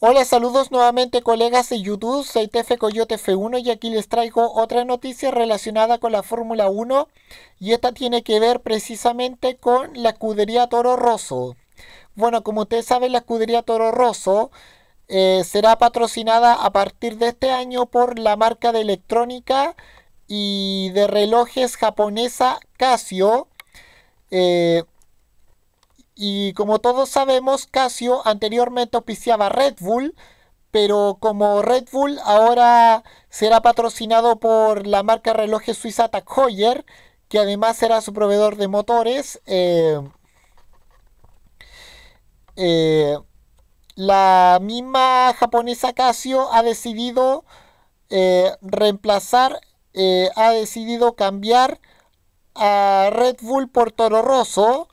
Hola, saludos nuevamente colegas de YouTube, soy Coyote F1 y aquí les traigo otra noticia relacionada con la Fórmula 1 y esta tiene que ver precisamente con la escudería Toro Rosso. Bueno, como ustedes saben, la escudería Toro Rosso eh, será patrocinada a partir de este año por la marca de electrónica y de relojes japonesa Casio. Eh, y como todos sabemos, Casio anteriormente auspiciaba Red Bull, pero como Red Bull ahora será patrocinado por la marca relojes suiza Tag Heuer, que además será su proveedor de motores, eh, eh, la misma japonesa Casio ha decidido eh, reemplazar, ha decidido cambiar a Red Bull por Toro Rosso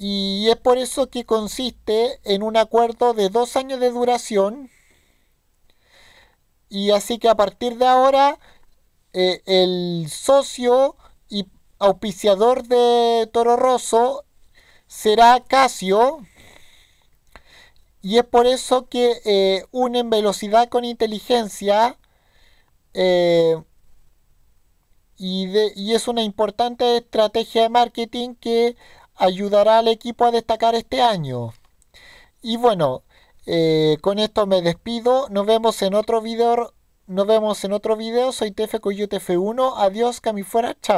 y es por eso que consiste en un acuerdo de dos años de duración. Y así que a partir de ahora, eh, el socio y auspiciador de Toro Rosso será Casio. Y es por eso que eh, unen velocidad con inteligencia. Eh, y, de, y es una importante estrategia de marketing que ayudará al equipo a destacar este año. Y bueno, eh, con esto me despido. Nos vemos en otro video. Nos vemos en otro video. Soy tf 1 Adiós, fuera Chao.